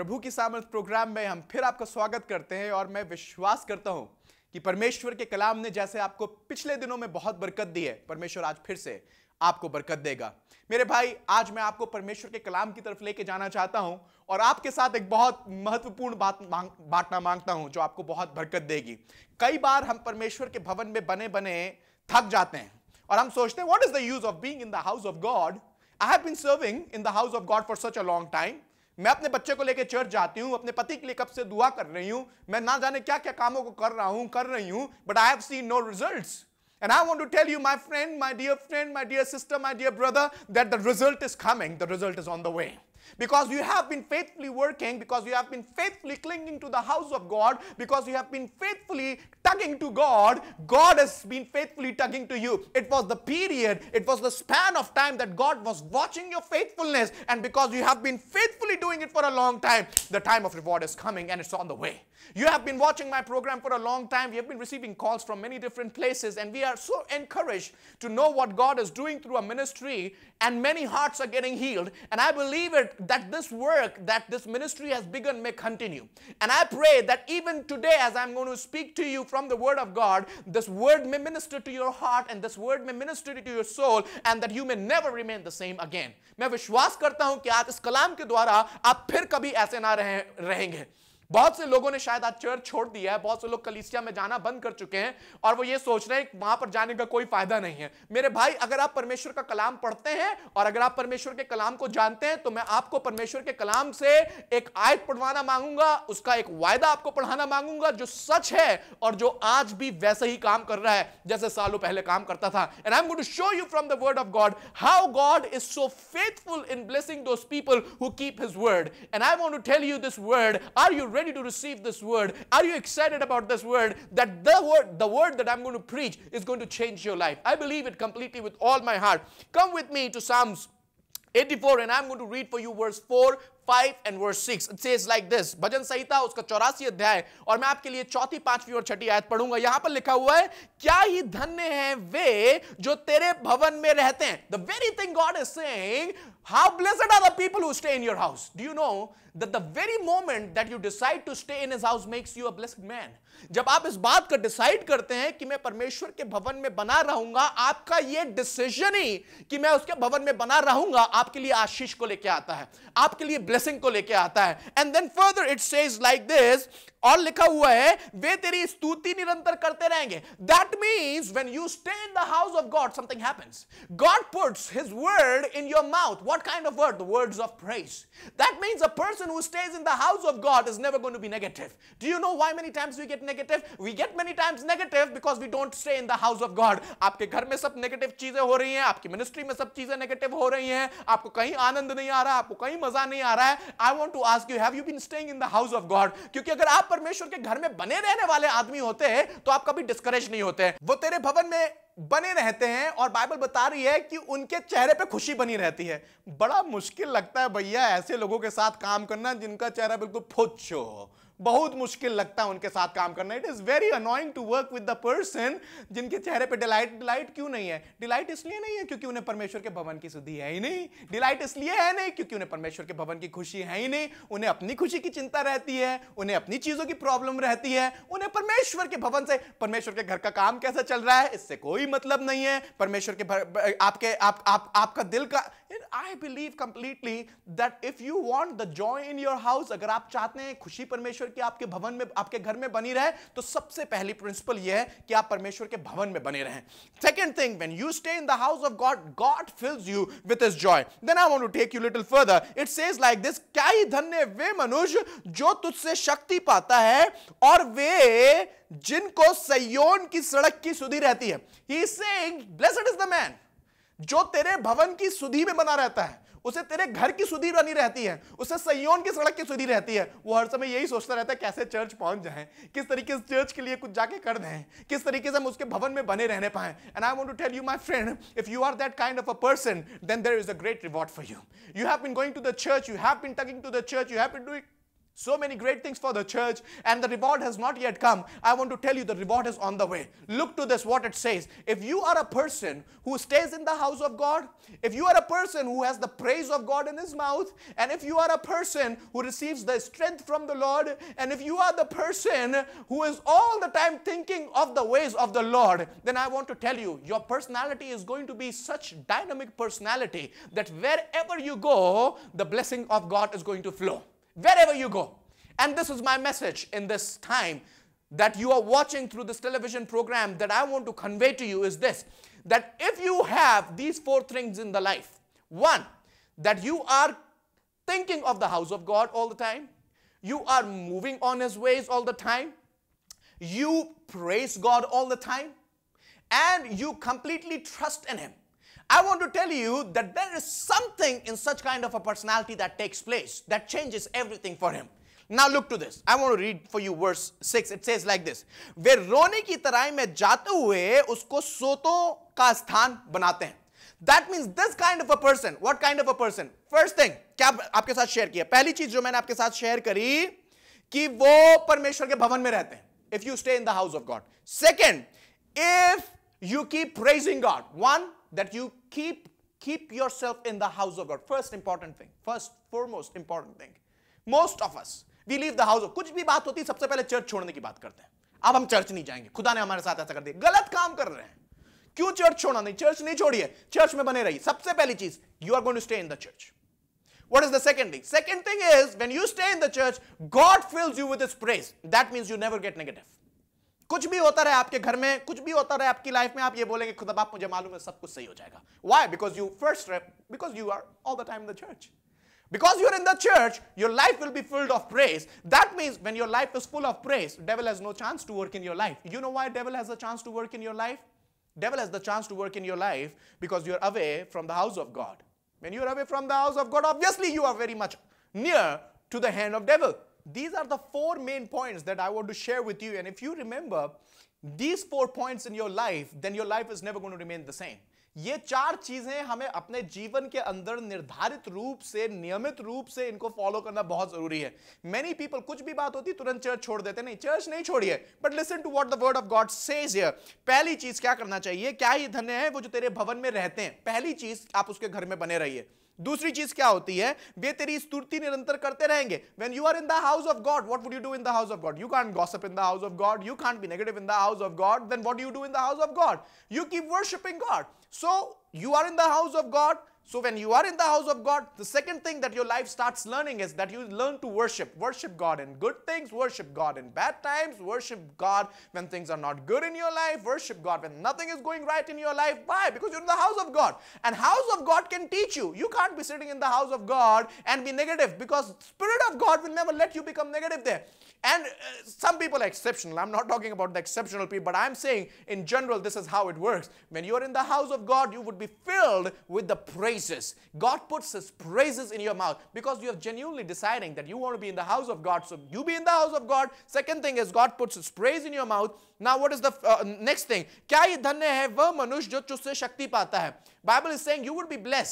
प्रभु की सामर्थ प्रोग्राम में हम फिर आपका स्वागत करते हैं और मैं विश्वास करता हूं कि परमेश्वर के कलाम ने जैसे आपको पिछले दिनों में बहुत बरकत दी है परमेश्वर आज फिर से आपको बरकत देगा मेरे भाई आज मैं आपको परमेश्वर के कलाम की तरफ लेके जाना चाहता हूं और आपके साथ एक बहुत महत्वपूर्ण बात बांटना मांगता हूं जो आपको बहुत बरकत देगी कई बार हम परमेश्वर के भवन में बने बने थक जाते हैं और हम सोचते हैं what is the use of being in the house of God I have been serving in the house of God for such a long time मैं अपने बच्चे को लेकर चर्च जाती हूँ अपने पति के लिए कब से दुआ कर रही हूँ मैं ना जाने क्या क्या कामों को कर रहा हूँ कर रही हूँ but I have seen no result And I want to tell you, my friend, my dear friend, my dear sister, my dear brother, that the result is coming, the result is on the way. Because you have been faithfully working, because you have been faithfully clinging to the house of God, because you have been faithfully tugging to God, God has been faithfully tugging to you. It was the period, it was the span of time that God was watching your faithfulness. And because you have been faithfully doing it for a long time, the time of reward is coming and it's on the way. You have been watching my program for a long time. We have been receiving calls from many different places, and we are so encouraged to know what God is doing through a ministry, and many hearts are getting healed. And I believe it that this work that this ministry has begun may continue. And I pray that even today, as I'm going to speak to you from the Word of God, this Word may minister to your heart and this Word may minister to your soul and that you may never remain the same again. मैं विश्वास करता हूं कि आज इस कलाम के द्वारा आप फिर कभी ऐसे ना रहें रहेंगे बहुत से लोगों ने शायद आज चर्च छोड़ दिया है बहुत से लोग कलिसिया में जाना बंद कर चुके हैं और वो ये सोच रहे हैं वहां पर जाने का कोई फायदा नहीं है मेरे भाई अगर आप परमेश्वर का कलाम पढ़ते हैं और अगर आप परमेश्वर के कलाम को जानते हैं तो मैं आपको परमेश्वर के कलाम से एक आयत पढ़वाना मांगूंगा उसका एक वायदा आपको पढ़ाना मांगूंगा जो सच है और जो आज भी वैसे ही काम कर रहा है जैसे सालों पहले काम करता था and I am to show you from the word of God how God is so faithful in blessing those people who keep his word and I want to tell you this word are you ready to receive this word? Are you excited about this word? That the word, the word that I'm going to preach is going to change your life. I believe it completely with all my heart. Come with me to Psalms 84 and I'm going to read for you verse 4, 5 and verse 6. It says like this. भजन संहिता उसका चौरासी अध्याय और मैं आपके लिए चौथी पांचवी और छठी आयत पढ़ूंगा यहां पर लिखा हुआ है क्या ही धन्य हैं वे जो तेरे भवन में रहते हैं the very thing God is saying How blessed are the people who stay in your house? Do you know that the very moment that you decide to stay in his house makes you a blessed man? जब आप इस बात का decide करते हैं कि मैं परमेश्वर के भवन में बना रहूंगा आपका यह डिसीजन ही कि मैं उसके भवन में बना रहूंगा आपके लिए आशीष को लेके आता है आपके लिए ब्लेसिंग को लेके आता है and then further it says like this और लिखा हुआ है वे तेरी स्तुति निरंतर करते रहेंगे that means when you stay in the house of God something happens God puts his word in your mouth what What kind of word? The words of praise. That means a person who stays in the house of God is never going to be negative. Do you know why many times we get negative? We get many times negative because we don't stay in the house of God. आपके घर में सब negative चीजें हो रही हैं आपकी ministry में सब चीजें नेगेटिव हो रही हैं आपको कहीं आनंद नहीं आ रहा आपको कहीं मजा नहीं आ रहा है I want to ask you have you been staying in the house of God क्योंकि अगर आप परमेश्वर के घर में बने रहने वाले आदमी होते हैं तो आप कभी डिस्करेज नहीं होते वो तेरे भवन में बने रहते हैं और बाइबल बता रही है कि उनके चेहरे पे खुशी बनी रहती है बड़ा मुश्किल लगता है भैया ऐसे लोगों के साथ काम करना जिनका चेहरा बिल्कुल फुच्छ हो बहुत मुश्किल लगता है उनके साथ काम करना it is very annoying to work with the person जिनके चेहरे पे डिलाइट डिलाइट क्यों नहीं है डिलाइट इसलिए नहीं है क्योंकि उन्हें परमेश्वर के भवन की सुधि है ही नहीं डिलाइट इसलिए है नहीं क्योंकि उन्हें परमेश्वर के भवन की खुशी है ही नहीं उन्हें अपनी खुशी की चिंता रहती है उन्हें अपनी चीज़ों की प्रॉब्लम रहती है उन्हें परमेश्वर के भवन से परमेश्वर के घर का काम कैसा चल रहा है इससे कोई मतलब नहीं है परमेश्वर के आपके आप, आप, आपका दिल का And I believe completely that if you want the joy in your house, अगर आप चाहते हैं खुशी परमेश्वर की आपके भवन में आपके घर में बनी रहे तो सबसे पहली प्रिंसिपल यह है कि आप परमेश्वर के भवन में बने रहें second thing when you stay in the house of God God fills you with is joy then I want to take you little further it says like this क्या ही धन्य वे मनुष्य जो तुझसे शक्ति पाता है और वे जिनको सयोन की सड़क की सुधी रहती है he is saying blessed is the man जो तेरे भवन की सुधी में बना रहता है उसे तेरे घर की सुधी बनी रहती है उसे सयोन की सड़क की सुधी रहती है वो हर समय यही सोचता रहता है कैसे चर्च पहुंच जाए किस तरीके से चर्च के लिए कुछ जाके कर दें किस तरीके से हम उसके भवन में बने रहने पाए and I want to tell you my friend if you are that kind of a person then there is a great reward for you you have been going to the church you have been talking to the church you have been doing So many great things for the church and the reward has not yet come. I want to tell you the reward is on the way. Look to this what it says. If you are a person who stays in the house of God, if you are a person who has the praise of God in his mouth, and if you are a person who receives the strength from the Lord, and if you are the person who is all the time thinking of the ways of the Lord, then I want to tell you your personality is going to be such dynamic personality that wherever you go, the blessing of God is going to flow wherever you go. And this is my message in this time that you are watching through this television program that I want to convey to you is this that if you have these four things in the life one that you are thinking of the house of God all the time you are moving on his ways all the time you praise God all the time and you completely trust in him I want to tell you that there is something in such kind of a personality that takes place that changes everything for him. Now look to this. I want to read for you verse 6. It says like this. वे रोने की तराई में जाते हुए उसको सोतों का स्थान बनाते हैं that means this kind of a person what kind of a person first thing क्या आपके साथ शेयर किया पहली चीज जो मैंने आपके साथ शेयर करी कि वो परमेश्वर के भवन में रहते हैं if you stay in the house of God second if you keep praising God one that you keep keep yourself in the house of God. First important thing. First foremost important thing. Most of us we leave the house of कुछ भी बात होती है सबसे पहले church छोड़ने की बात करते हैं अब हम चर्च नहीं जाएंगे खुदा ने हमारे साथ ऐसा कर दिया गलत काम कर रहे हैं क्यों चर्च छोड़ना नहीं चर्च नहीं छोड़िए चर्च में बने रहिए सबसे पहली चीज you are going to stay in the church What is the second thing? Second thing is when you stay in the church, God fills you with His praise. That means you never get negative. कुछ भी होता रहे आपके घर में कुछ भी होता रहे आपकी लाइफ में आप ये बोलेंगे खुदा बाप मुझे मालूम है सब कुछ सही हो जाएगा why because you first because you are all the time the church Because you're in the church, your life will be filled of praise. That means when your life is full of praise, devil has no chance to work in your life. You know why devil has a chance to work in your life? Devil has the chance to work in your life because you're away from the house of God. When you're away from the house of God, obviously you are very much near to the hand of devil. these are the four main points that I want to share with you. And if you remember these four points in your life, then your life is never going to remain the same. ये चार चीजें हमें अपने जीवन के अंदर निर्धारित रूप से नियमित रूप से इनको फॉलो करना बहुत जरूरी है मेनी पीपल कुछ भी बात होती तुरंत चर्च छोड़ देते नहीं चर्च नहीं छोड़िए but listen to what the word of God says पहली चीज क्या करना चाहिए क्या ही धन्य है वो जो तेरे भवन में रहते हैं पहली चीज आप उसके घर में बने रहिए दूसरी चीज क्या होती है वे तेरी स्तुति निरंतर करते रहेंगे when you are in the house of God what would you do in the house of God you can't gossip in the house of God you can't be negative in the house of God then what you do in the house of God you keep worshipping God so you are in the house of God So when you are in the house of God, the second thing that your life starts learning is that you learn to worship. Worship God in good things, worship God in bad times, worship God when things are not good in your life, worship God when nothing is going right in your life. Why? Because you're in the house of God. And house of God can teach you. You can't be sitting in the house of God and be negative because spirit of God will never let you become negative there. And uh, some people are exceptional. I'm not talking about the exceptional people, but I'm saying in general, this is how it works. When you are in the house of God, you would be filled with the praises. God puts His praises in your mouth because you are genuinely deciding that you want to be in the house of God. So you be in the house of God. Second thing is God puts His praise in your mouth. Now, what is the uh, next thing? क्या ये धन्य है वह मनुष्य जो You शक्ति पाता है बाइबल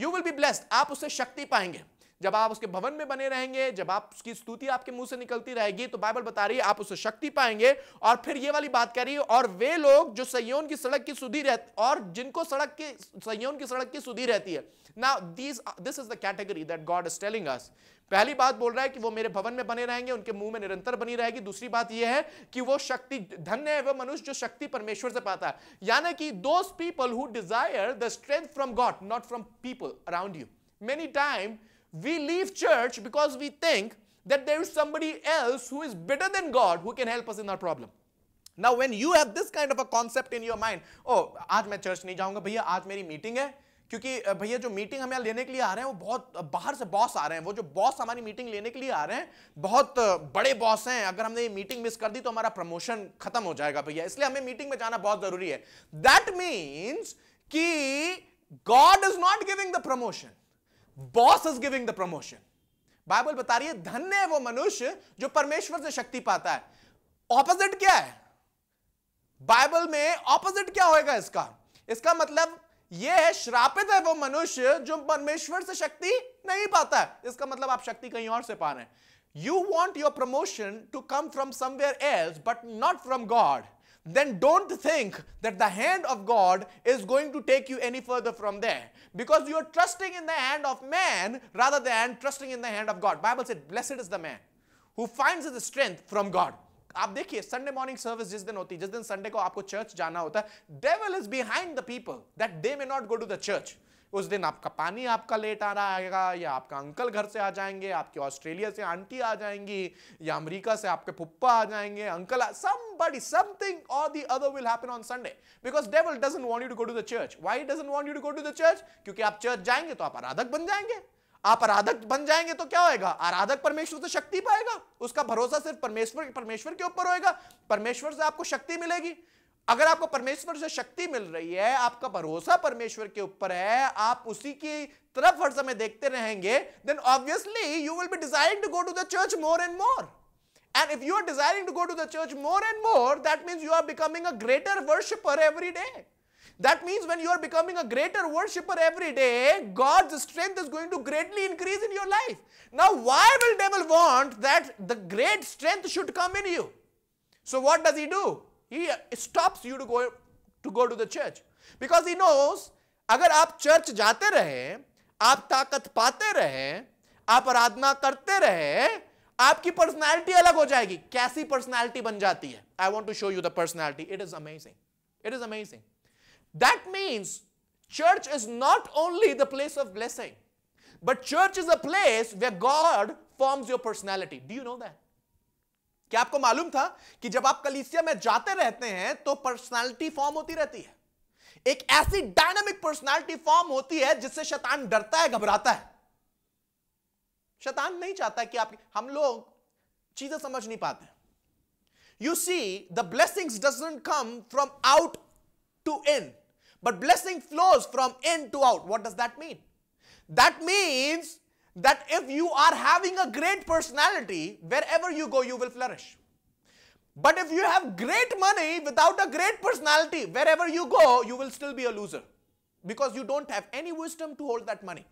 इज आप शक्ति पाएंगे जब आप उसके भवन में बने रहेंगे जब आप उसकी स्तुति आपके मुंह से निकलती रहेगी तो बाइबल बता रही है आप उससे शक्ति पाएंगे और फिर ये वाली बात है और वे लोग जो सयोन की सड़क की सुधी रह और जिनको सड़क की सयोन की सड़क की सुधी रहती है ना this this is the category that God is telling us पहली बात बोल रहा है कि वो मेरे भवन में बने रहेंगे उनके मुंह में निरंतर बनी रहेगी दूसरी बात यह है कि वो शक्ति धन्य है वह मनुष्य जो शक्ति परमेश्वर से पाता है यानी कि दोस्त people who desire the strength from God not from people around you many time We leave church because we think that there is somebody else who is better than God who can help us in our problem. Now, when you have this kind of a concept in your mind, oh, आज मैं church नहीं जाऊंगा भैया आज मेरी meeting है क्योंकि भैया जो मीटिंग हमें लेने के लिए आ रहे हैं वो बहुत बाहर से बॉस आ रहे हैं वो जो बॉस हमारी मीटिंग लेने के लिए आ रहे हैं बहुत बड़े बॉस हैं अगर हमने ये मीटिंग मिस कर दी तो हमारा प्रमोशन खत्म हो जाएगा भैया इसलिए हमें मीटिंग में जाना बहुत जरूरी है दैट मीन्स कि God is not giving the promotion boss is giving the promotion Bible बता रही है धन्य है वो मनुष्य जो परमेश्वर से शक्ति पाता है ऑपोजिट क्या है बाइबल में ऑपोजिट क्या होएगा इसका इसका मतलब यह है श्रापित है वो मनुष्य जो परमेश्वर से शक्ति नहीं पाता है इसका मतलब आप शक्ति कहीं और से पा रहे हैं you want your promotion to come from somewhere else but not from God then don't think that the hand of God is going to take you any further from there. Because you are trusting in the hand of man rather than trusting in the hand of God. Bible said, blessed is the man who finds his strength from God. आप देखिए Sunday morning service जिस दिन होती है जिस दिन Sunday को आपको चर्च जाना होता है behind is behind the people that they may not go to the church उस दिन आपका पानी आपका लेट आ रहा आएगा या आपका अंकल घर से आ जाएंगे आपके ऑस्ट्रेलिया से आंटी आ जाएंगी या अमेरिका से आपके पुप्पा आ जाएंगे uncle some something or the other will happen on Sunday because devil doesn't want you to go to the church why doesn't want you to go to the church क्योंकि आप church जाएंगे तो आप आराधक बन जाएंगे आप आराधक बन जाएंगे तो क्या होगा आराधक परमेश्वर से शक्ति पाएगा उसका भरोसा सिर्फ परमेश्वर परमेश्वर के ऊपर होएगा परमेश्वर से आपको शक्ति मिलेगी अगर आपको परमेश्वर से शक्ति मिल रही है आपका भरोसा परमेश्वर के ऊपर है आप उसी की तरफ हर समय देखते रहेंगे then obviously you will be desiring to go to the church more and more and if you are desiring to go to the church more and more that means you are becoming a greater worshipper every day That means when you are becoming a greater worshipper every day, God's strength is going to greatly increase in your life. Now, why will devil want that the great strength should come in you? So what does he do? he stops you to go to go to the church because he knows अगर आप church जाते रहे आप ताकत पाते रहे आप आराधना करते रहे आपकी पर्सनैलिटी अलग हो जाएगी कैसी पर्सनैलिटी बन जाती है I want to show you the personality it is amazing it is amazing that means church is not only the place of blessing but church is a place way God forms your personality do you know that क्या आपको मालूम था कि जब आप कलीसिया में जाते रहते हैं तो पर्सनालिटी फॉर्म होती रहती है एक ऐसी डायनामिक पर्सनालिटी फॉर्म होती है जिससे शैतान डरता है घबराता है शैतान नहीं चाहता कि आप हम लोग चीजें समझ नहीं पाते you see the blessings doesn't come from out to in but blessing flows from in to out what does that mean that means that if you are having a great personality, wherever you go, you will flourish. But if you have great money without a great personality, wherever you go, you will still be a loser. Because you don't have any wisdom to hold that money.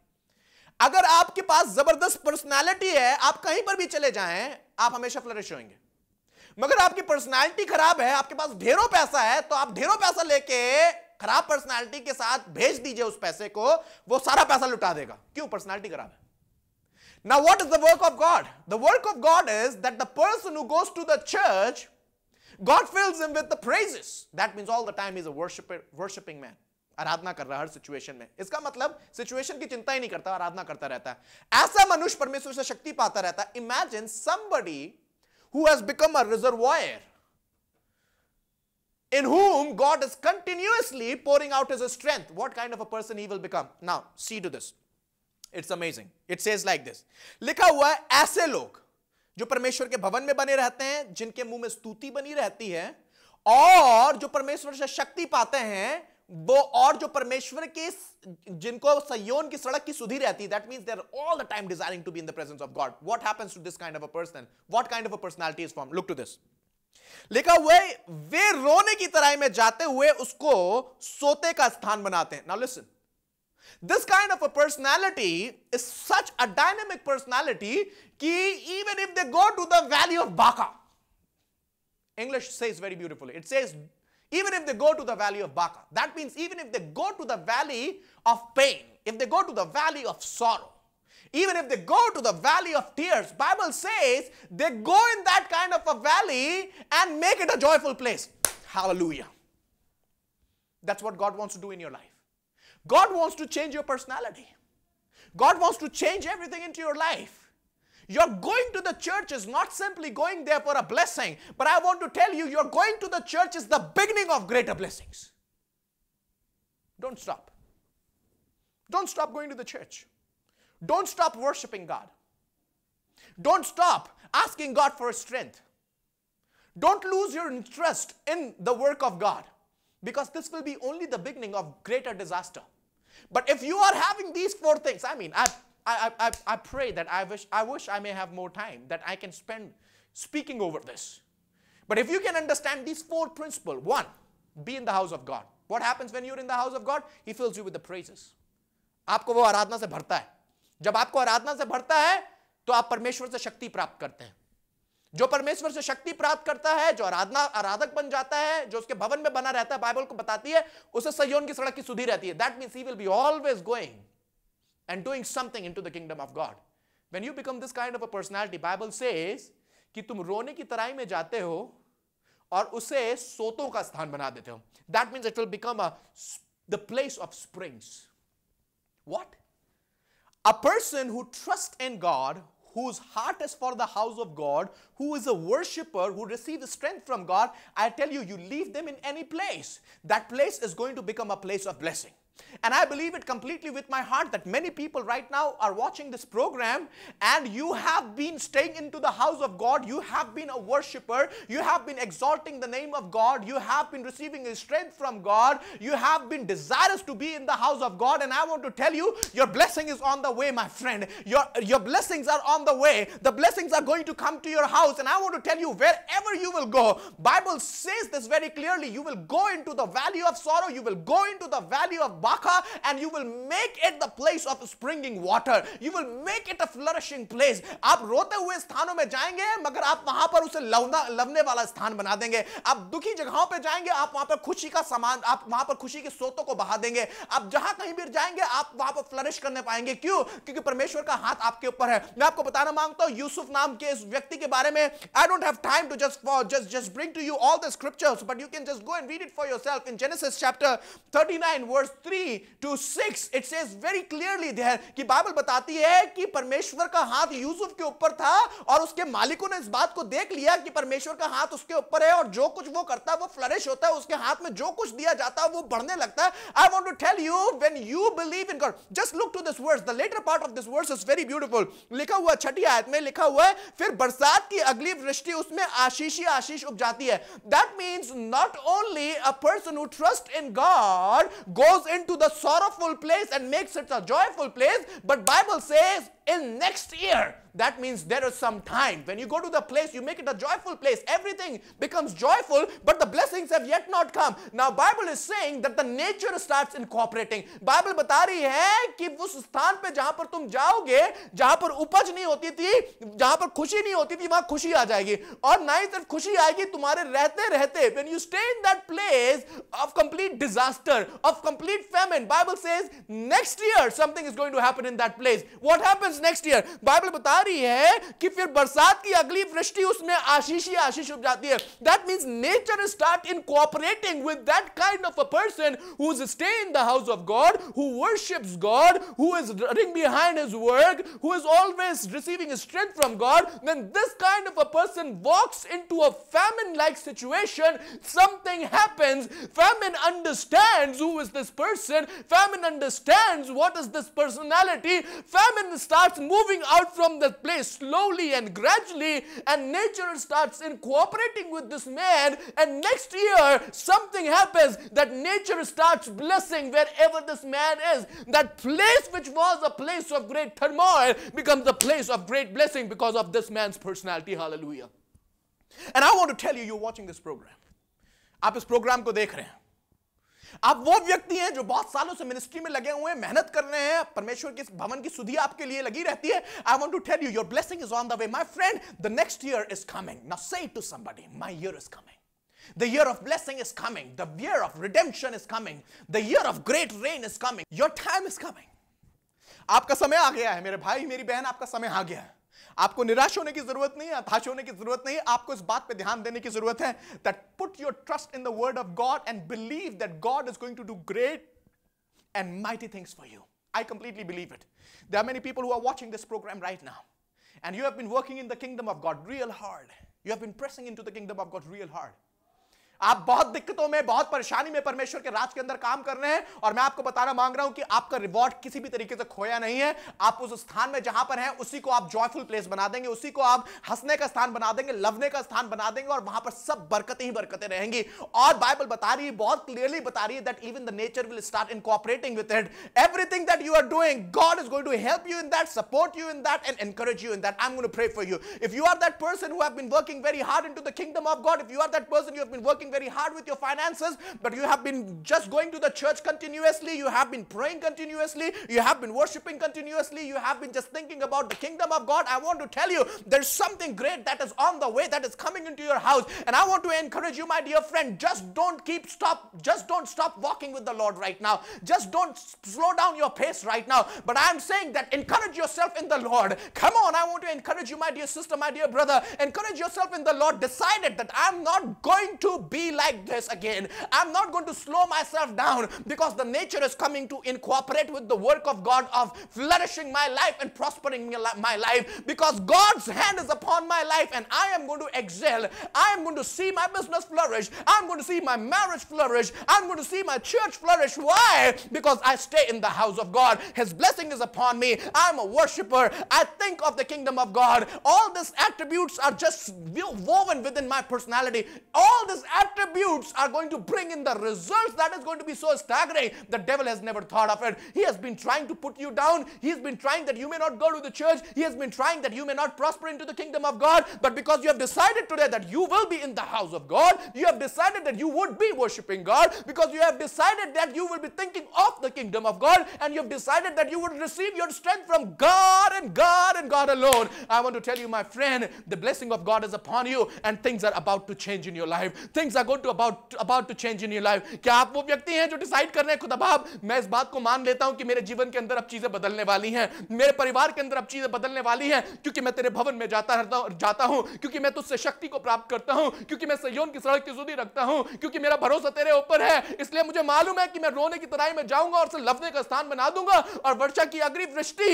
अगर आपके पास जबरदस्त personality है आप कहीं पर भी चले जाएं आप हमेशा फ्लरिश होंगे मगर आपकी पर्सनालिटी खराब है आपके पास ढेरों पैसा है तो आप ढेरों पैसा लेके खराब पर्सनालिटी के साथ भेज दीजिए उस पैसे को वो सारा पैसा लुटा देगा क्यों पर्सनालिटी खराब है Now, what is the work of God? The work of God is that the person who goes to the church, God fills him with the praises. That means all the time he's a worshiper, worshiping man. आराधना कर रहा है हर situation में इसका मतलब situation की चिंता ही नहीं करता आराधना करता रहता है ऐसा मनुष्य परमेश्वर से शक्ति पाता रहता है imagine somebody who has become a reservoir in whom God is continuously pouring out his strength. What kind of a person he will become? Now, see to this. It's amazing it says like this लिखा हुआ है ऐसे लोग जो परमेश्वर के भवन में बने रहते हैं जिनके मुंह में स्तुति बनी रहती है और जो परमेश्वर से शक्ति पाते हैं वो और जो परमेश्वर के जिनको सयोन की सड़क की सुधी रहती है that means they all the time desiring to be in the presence of God what happens to this kind of a person what kind of a personality is form look to this लिखा हुआ वे रोने की तरह में जाते हुए उसको सोते का स्थान बनाते हैं now listen This kind of a personality is such a dynamic personality ki even if they go to the valley of Baca, English says very beautifully, it says even if they go to the valley of Baca, that means even if they go to the valley of pain, if they go to the valley of sorrow, even if they go to the valley of tears, Bible says they go in that kind of a valley and make it a joyful place. Hallelujah. That's what God wants to do in your life. God wants to change your personality. God wants to change everything into your life. You're going to the church is not simply going there for a blessing, but I want to tell you, you're going to the church is the beginning of greater blessings. Don't stop. Don't stop going to the church. Don't stop worshiping God. Don't stop asking God for strength. Don't lose your interest in the work of God because this will be only the beginning of greater disaster. But if you are having these four things, I mean, I, I, I, I pray that I wish, I wish I may have more time that I can spend speaking over this. But if you can understand these four principles, one, be in the house of God. What happens when you're in the house of God? He fills you with the praises. आपको वो आराधना से भरता है जब आपको आराधना से भरता है तो आप परमेश्वर से शक्ति प्राप्त करते हैं जो परमेश्वर से शक्ति प्राप्त करता है जो आराधना आराधक बन जाता है जो उसके भवन में बना रहता है बाइबल को बताती है उसे सयोन की सड़क की सुधी रहती है that mean he will be always going and doing something to the kingdom of God when you become this kind of a personality Bible says कि तुम रोने की तराई में जाते हो और उसे सोतों का स्थान बना देते हो that means it will become a the place of springs what a person who trust in God whose heart is for the house of God, who is a worshiper, who receives strength from God, I tell you, you leave them in any place. That place is going to become a place of blessing. And I believe it completely with my heart that many people right now are watching this program and you have been staying into the house of God. You have been a worshiper. You have been exalting the name of God. You have been receiving strength from God. You have been desirous to be in the house of God. And I want to tell you, your blessing is on the way, my friend. Your, your blessings are on the way. The blessings are going to come to your house. And I want to tell you, wherever you will go, Bible says this very clearly. You will go into the valley of sorrow. You will go into the valley of Baca and you will make it the place of springing water. You will make it a flourishing place. आप रोते हुए स्थानों में जाएंगे मगर आप वहां पर उसे लवना लवने वाला स्थान बना देंगे आप दुखी जगहों पे जाएंगे आप वहां पर खुशी का सामान आप वहां पर खुशी के सोतों को बहा देंगे आप जहां कहीं भी जाएंगे आप वहां पर फ्लरिश करने पाएंगे क्यों क्योंकि परमेश्वर का हाथ आपके ऊपर है मैं आपको बताना मांगता हूं यूसुफ नाम के इस व्यक्ति के बारे में I don't have time to just for just just bring to you all the scriptures but you can just go and read it for yourself in Genesis chapter 39 verse 3 three to six it says very clearly there कि Bible बताती है कि परमेश्वर का हाथ यूसुफ के ऊपर था और उसके मालिकों ने इस बात को देख लिया कि परमेश्वर का हाथ उसके ऊपर है और जो कुछ वो करता है वो फ्लरिश होता है उसके हाथ में जो कुछ दिया जाता है वो बढ़ने लगता है I want to tell you when you believe in God just look to this word the latter part of this word is very beautiful लिखा हुआ छठी आयत में लिखा हुआ है फिर बरसात की अगली वृष्टि उसमें आशीष ही आशीष उपजाती है that means not only a person who trust in God goes in to the sorrowful place and makes it a joyful place. But Bible says in next year. That means there is some time. When you go to the place, you make it a joyful place. Everything becomes joyful, but the blessings have yet not come. Now, Bible is saying that the nature starts incorporating. Bible बता रही है कि उस स्थान पे जहां पर तुम जाओगे, जहां पर उपज नहीं होती थी, जहां पर खुशी नहीं होती थी, वहां खुशी आ जाएगी. और ना ही सिर्फ खुशी आएगी, तुम्हारे रहते रहते, when you stay in that place of complete disaster, of complete famine, Bible says next year something is going to happen in that place. What happens happens next year Bible बता रही है कि फिर बरसात की अगली वृष्टि उसमें आशीष ही आशीष उप जाती है that means nature start in cooperating with that kind of a person who is stay in the house of God worships God, who is running behind his work, who is always receiving strength from God, Then this kind of a person walks into a famine like situation, something happens. Famine understands who is this person, famine understands what is this personality. Famine starts starts moving out from that place slowly and gradually, and nature starts in cooperating with this man. And next year, something happens that nature starts blessing wherever this man is. That place, which was a place of great turmoil, becomes a place of great blessing because of this man's personality. Hallelujah. And I want to tell you, you're watching this program. आप इस programme को देख रहे हैं आप वो व्यक्ति हैं जो बहुत सालों से मिनिस्ट्री में लगे हुए हैं मेहनत कर रहे हैं परमेश्वर के भवन की सुधी आपके लिए लगी रहती है I want to tell you your blessing is on the way my friend the next year is coming now say to somebody my year is coming The year of blessing is coming. The year of redemption is coming. The year of great rain is coming. Your time is coming. आपका समय आ गया है मेरे भाई मेरी बहन आपका समय आ गया है आपको निराश होने की जरूरत नहीं है हताश होने की जरूरत नहीं आपको इस बात पे ध्यान देने की जरूरत है that put your trust in the word of God and believe that God is going to do great and mighty things for you I completely believe it there are many people who are watching this programme right now and you have been working in the kingdom of God real hard you have been pressing in to the kingdom of God real hard आप बहुत दिक्कतों में बहुत परेशानी में परमेश्वर के राज के अंदर काम कर रहे हैं और मैं आपको बताना मांग रहा हूं कि आपका रिवॉर्ड किसी भी तरीके से खोया नहीं है आप उस स्थान में जहां पर हैं उसी को आप जॉयफुल प्लेस बना देंगे उसी को आप हंसने का स्थान बना देंगे लवने का स्थान बना देंगे और वहां पर सब बरकतें ही बरकतें रहेंगी और बाइबल बता रही है बहुत क्लियरली बता रही है that even the nature will start in cooperating with it everything that you are doing God is going to help you in that support you in that and encourage you in that I am going to pray for you if you are that person who have been working very hard into the kingdom of God if you are that person you have been working working very hard with your finances, but you have been just going to the church continuously, you have been praying continuously, you have been worshiping continuously, you have been just thinking about the kingdom of God, I want to tell you there's something great that is on the way that is coming into your house. And I want to encourage you, my dear friend, just don't keep stop, just don't stop walking with the Lord right now. Just don't slow down your pace right now. But I'm saying that encourage yourself in the Lord. Come on, I want to encourage you, my dear sister, my dear brother. Encourage yourself in the Lord. Decided that I'm not going to be be like this again. I'm not going to slow myself down because the nature is coming to incorporate with the work of God of flourishing my life and prospering my life because God's hand is upon my life and I am going to excel. I am going to see my business flourish. I'm going to see my marriage flourish. I'm going to see my church flourish. Why? Because I stay in the house of God. His blessing is upon me. I'm a worshiper. I think of the kingdom of God. All these attributes are just woven within my personality. All these attributes attributes are going to bring in the results that is going to be so staggering. The devil has never thought of it. He has been trying to put you down. He has been trying that you may not go to the church. He has been trying that you may not prosper into the kingdom of God. But because you have decided today that you will be in the house of God, you have decided that you would be worshiping God because you have decided that you will be thinking of the kingdom of God and you have decided that you would receive your strength from God and God and God alone. I want to tell you, my friend, the blessing of God is upon you and things are about to change in your life. Things are going to about about to change in your life क्या आप वो व्यक्ति हैं जो decide कर रहे हैं खुद अबाब मैं इस बात को मान लेता हूं कि मेरे जीवन के अंदर अब चीजें बदलने वाली हैं मेरे परिवार के अंदर अब चीजें बदलने वाली हैं क्योंकि मैं तेरे भवन में जाता रहता हूं जाता हूं क्योंकि मैं तुझसे शक्ति को प्राप्त करता हूं क्योंकि मैं सहयोग की सड़क की जुदी रखता हूं क्योंकि मेरा भरोसा तेरे ऊपर है इसलिए मुझे मालूम है कि मैं रोने की तराई में जाऊंगा और लफने का स्थान बना दूंगा और वर्षा की अग्री वृष्टि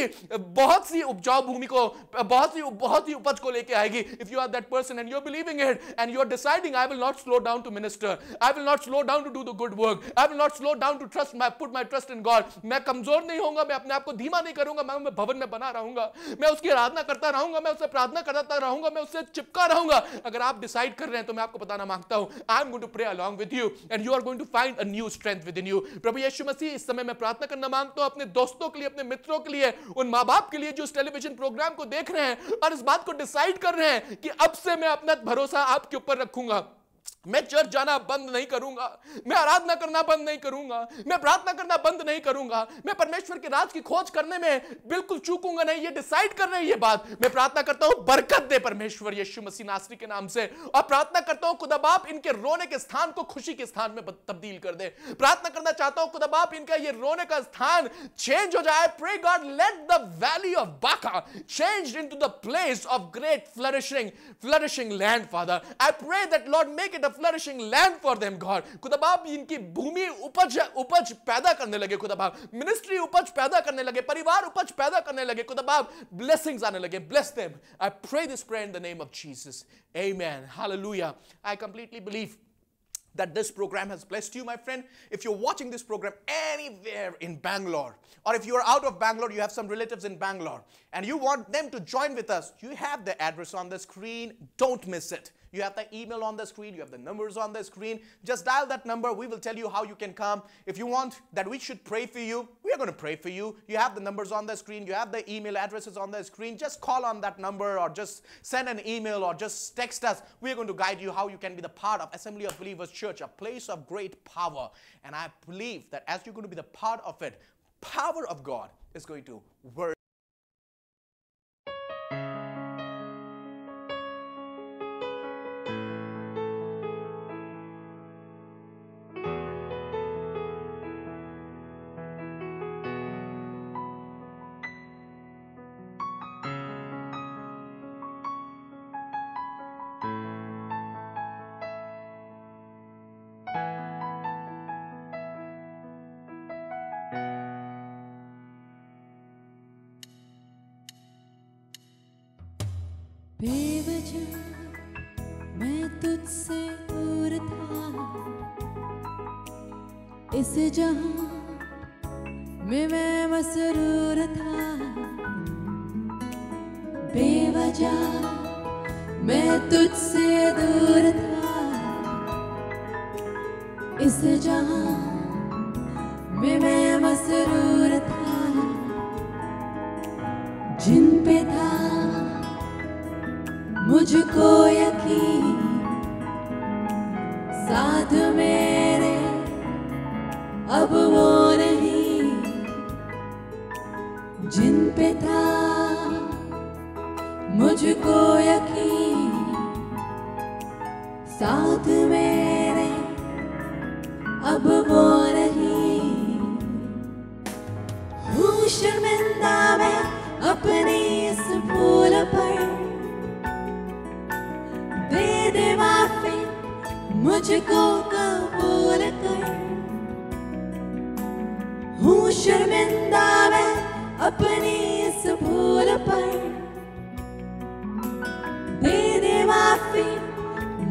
बहुत सी उपजाऊ भूमि को बहुत सी बहुत ही उपज को लेके आएगी if you are that person and you believing it and you are deciding I will not slow down down to minister. I will not slow down to do the good work. I will not slow down to trust my put my trust in God. मैं कमजोर नहीं होऊंगा मैं अपने आप को धीमा नहीं करूंगा मैं, मैं भवन में बना रहूंगा मैं उसकी आराधना करता रहूंगा मैं उससे प्रार्थना करता रहूंगा मैं उससे चिपका रहूंगा अगर आप डिसाइड कर रहे हैं तो मैं आपको बताना मांगता हूं I am going to pray along with you and you are going to find a new strength within you प्रभु यीशु मसीह इस समय मैं प्रार्थना करना मांगता हूं अपने दोस्तों के लिए अपने मित्रों के लिए उन मां बाप के लिए जो इस टेलीविजन प्रोग्राम को देख रहे हैं और इस बात को डिसाइड कर रहे हैं कि अब से मैं अपना भरोसा आपके ऊपर रखूंगा मैं चर्च जाना बंद नहीं करूंगा मैं आराधना करना बंद नहीं करूंगा मैं प्रार्थना करना बंद नहीं करूंगा मैं परमेश्वर के राज की खोज करने में बिल्कुल चूकूंगा नहीं ये डिसाइड कर रहे हैं ये बात मैं प्रार्थना करता हूं बरकत दे परमेश्वर यीशु मसीह नासरी के नाम से और प्रार्थना करता हूं खुदब आप इनके रोने के स्थान को खुशी के स्थान में तब्दील कर दे प्रार्थना करना चाहता हूं खुदब आप इनका ये रोने का स्थान चेंज हो जाए pray God let the valley of Baca change in to the place of great flourishing flourishing land father I pray that Lord make it a flourishing land for them God खुदाबा आप इनकी भूमि उपज उपज पैदा करने लगे खुदाबा मिनिस्ट्री उपज पैदा करने लगे परिवार उपज पैदा करने लगे खुदाबा ब्लेसिंग्स आने लगे bless them I pray this pray in the name of Jesus amen hallelujah I completely believe that this program has blessed you, my friend. If you're watching this program anywhere in Bangalore, or if you're out of Bangalore, you have some relatives in Bangalore, and you want them to join with us, you have the address on the screen. Don't miss it. You have the email on the screen, you have the numbers on the screen. Just dial that number. We will tell you how you can come. If you want that we should pray for you, we are going to pray for you. You have the numbers on the screen, you have the email addresses on the screen. Just call on that number or just send an email or just text us. We are going to guide you how you can be the part of Assembly of Believers Church, a place of great power. And I believe that as you're going to be the part of it, power of God is going to work दूर था इस जहां था बेवजह मैं तुझसे दूर था इस जहां में मैं मसरूर था जिन पे था मुझको यकीन साथ में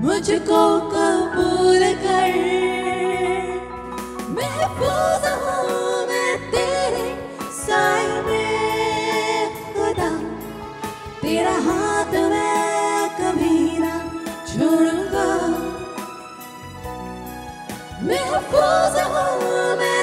मुझको कबूल कर महफूज हूँ मैं तेरे साय में तेरा हाथ मैं कभी ना छोड़ूंगा महफूज हूँ मैं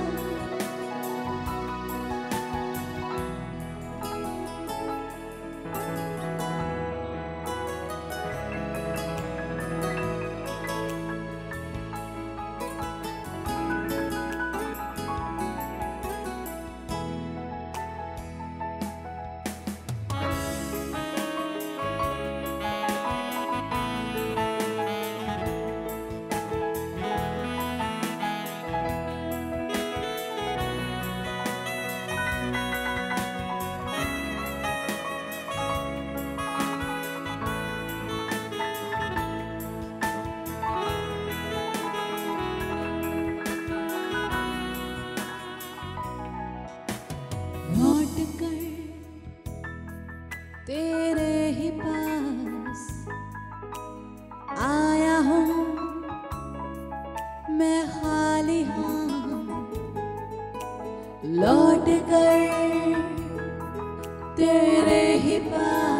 होकर तेरे ही पास आया हूँ मैं खाली हाँ लौट कर तेरे ही पास